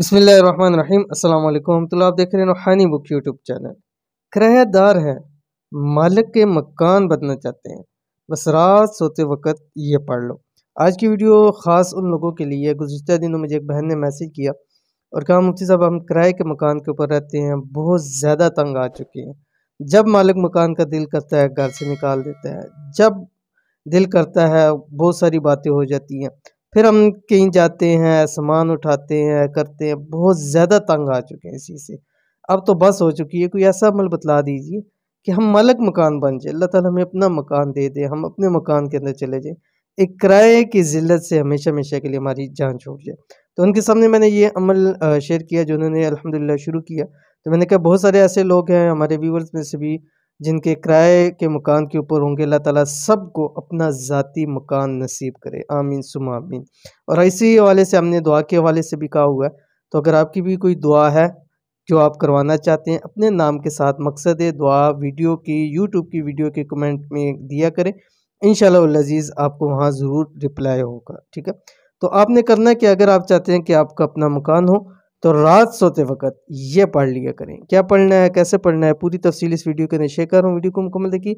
बसमिल्ल रहीम तो आप देख रहे हैं रूहानी बुक यूट्यूब चैनल किरायादार हैं मालिक के मकान बदलना चाहते हैं बस रात सोते वक्त ये पढ़ लो आज की वीडियो ख़ास उन लोगों के लिए गुजशत दिनों मुझे एक बहन ने मैसेज किया और कहा मुफ्ती साहब हम किराए के मकान के ऊपर रहते हैं बहुत ज़्यादा तंग आ चुके हैं जब मालिक मकान का दिल करता है घर से निकाल देता है जब दिल करता है बहुत सारी बातें हो जाती हैं फिर हम कहीं जाते हैं सामान उठाते हैं करते हैं बहुत ज़्यादा तंग आ चुके हैं इसी से अब तो बस हो चुकी है कोई ऐसा अमल बतला दीजिए कि हम मलक मकान बन जाए अल्लाह ताला हमें अपना मकान दे दे हम अपने मकान के अंदर चले जाएँ एक किराए की जिल्लत से हमेशा हमेशा के लिए हमारी जान छूट जाए तो उनके सामने मैंने ये अमल शेयर किया जो उन्होंने अलहमदिल्ला शुरू किया तो मैंने कहा बहुत सारे ऐसे लोग हैं हमारे व्यूवर्स में से भी जिनके किराए के मकान के ऊपर होंगे अल्लाह ताला सबको अपना ज़ाती मकान नसीब करे आमीन सुम आमीन और इसी हवाले से हमने दुआ के हवाले से भी कहा हुआ है तो अगर आपकी भी कोई दुआ है जो आप करवाना चाहते हैं अपने नाम के साथ मकसद दुआ वीडियो की यूट्यूब की वीडियो के कमेंट में दिया करें इन शज़ीज़ आपको वहाँ ज़रूर रिप्लाई होगा ठीक है तो आपने करना कि अगर आप चाहते हैं कि आपका अपना मकान हो तो रात सोते वक्त ये पढ़ लिया करें क्या पढ़ना है कैसे पढ़ना है पूरी तफसील इस वीडियो के अंदर शेयर कर रहा हूँ वीडियो को मुकम्मल देखिए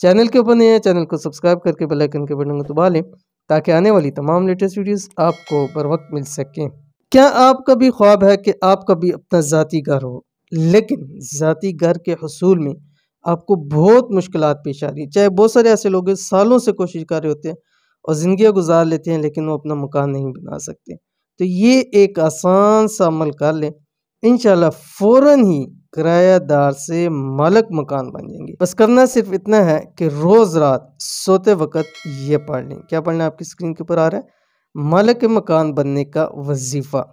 चैनल के ऊपर नहीं है चैनल को सब्सक्राइब करके बेल आइकन के बटन को दबा लें ताकि आने वाली तमाम लेटेस्ट वीडियोस आपको बर वक्त मिल सकें क्या आपका भी ख्वाब है कि आपका भी अपना ज़ाती घर हो लेकिन ज़ाती घर के हसूल में आपको बहुत मुश्किल पेश आ रही चाहे बहुत सारे ऐसे लोग सालों से कोशिश कर रहे होते हैं और ज़िंदियाँ गुजार लेते हैं लेकिन वो अपना मकान नहीं बना सकते तो ये एक आसान सा अमल कर लें इन फौरन ही किरायादार से मालक मकान बन जाएंगे बस करना सिर्फ इतना है कि रोज़ रात सोते वक्त ये पढ़ लें क्या पढ़ना आपकी स्क्रीन के ऊपर आ रहा है मालक मकान बनने का वजीफ़ा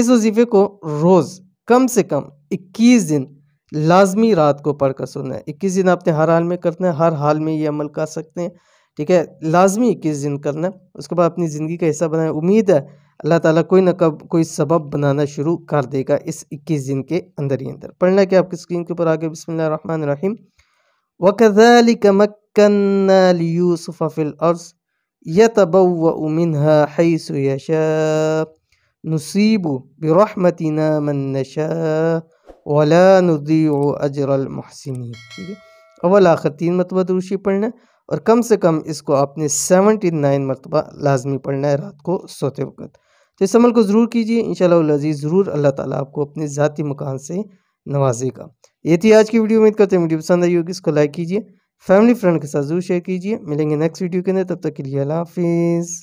इस वजीफ़े को रोज़ कम से कम 21 दिन लाजमी रात को पढ़कर सोना सुनना है इक्कीस दिन आपने हर हाल में करना है हर हाल में ये अमल कर सकते हैं ठीक है लाजमी इक्कीस दिन करना है उसके बाद अपनी ज़िंदगी का हिस्सा बनाए उम्मीद है अल्लाह ताला कोई ना कब कोई सबब बनाना शुरू कर देगा इस इक्कीस दिन के अंदर ही अंदर पढ़ना क्या आपकी स्क्रीन के ऊपर आगे बसमिल रहीम वकैलिक मक्कनूसफ़िल अर्ज़ يتبوأ منها حيث يشاء نصيب برحمتنا من نشاء वला नदीव अजरल महसिनी ठीक है अवल आखिर तीन मरतबा दरूशी पढ़ना और कम से कम इसको आपने सेवेंटी नाइन मरतबा लाजमी पढ़ना है रात को सोते वक्त तो इस अमल को ज़रूर कीजिए इन अजीज़ ज़रूर अल्लाह ताला आपको अपने ज़ाती मकान से नवाजेगा ये थी आज की वीडियो उम्मीद करते हैं वीडियो पसंद आई होगी इसको लाइक कीजिए फैमिली फ्रेंड के साथ जरूर शेयर कीजिए मिलेंगे नेक्स्ट वीडियो के अंदर तब तक के लिए अल्लाह हाफिज़